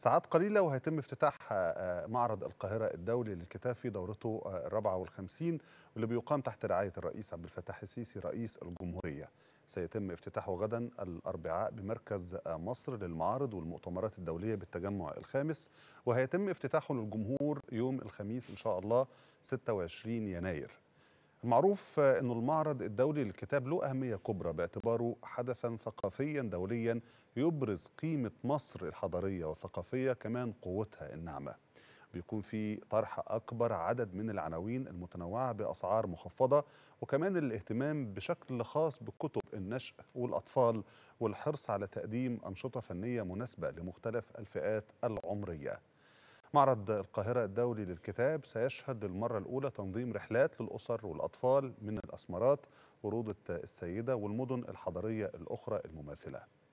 ساعات قليلة وهيتم افتتاح آه، معرض القاهرة الدولي للكتاب في دورته آه، الرابعة والخمسين واللي بيقام تحت رعاية الرئيس عبد الفتاح السيسي رئيس الجمهورية سيتم افتتاحه غدا الأربعاء بمركز آه، مصر للمعارض والمؤتمرات الدولية بالتجمع الخامس وهيتم افتتاحه للجمهور يوم الخميس إن شاء الله 26 يناير المعروف أن المعرض الدولي للكتاب له أهمية كبرى باعتباره حدثا ثقافيا دوليا يبرز قيمة مصر الحضارية والثقافية كمان قوتها الناعمة بيكون في طرح أكبر عدد من العناوين المتنوعة بأسعار مخفضة وكمان الاهتمام بشكل خاص بكتب النشء والأطفال والحرص على تقديم أنشطة فنية مناسبة لمختلف الفئات العمرية معرض القاهرة الدولي للكتاب سيشهد للمرة الأولى تنظيم رحلات للأسر والأطفال من الأسمرات ورودة السيدة والمدن الحضرية الأخرى المماثلة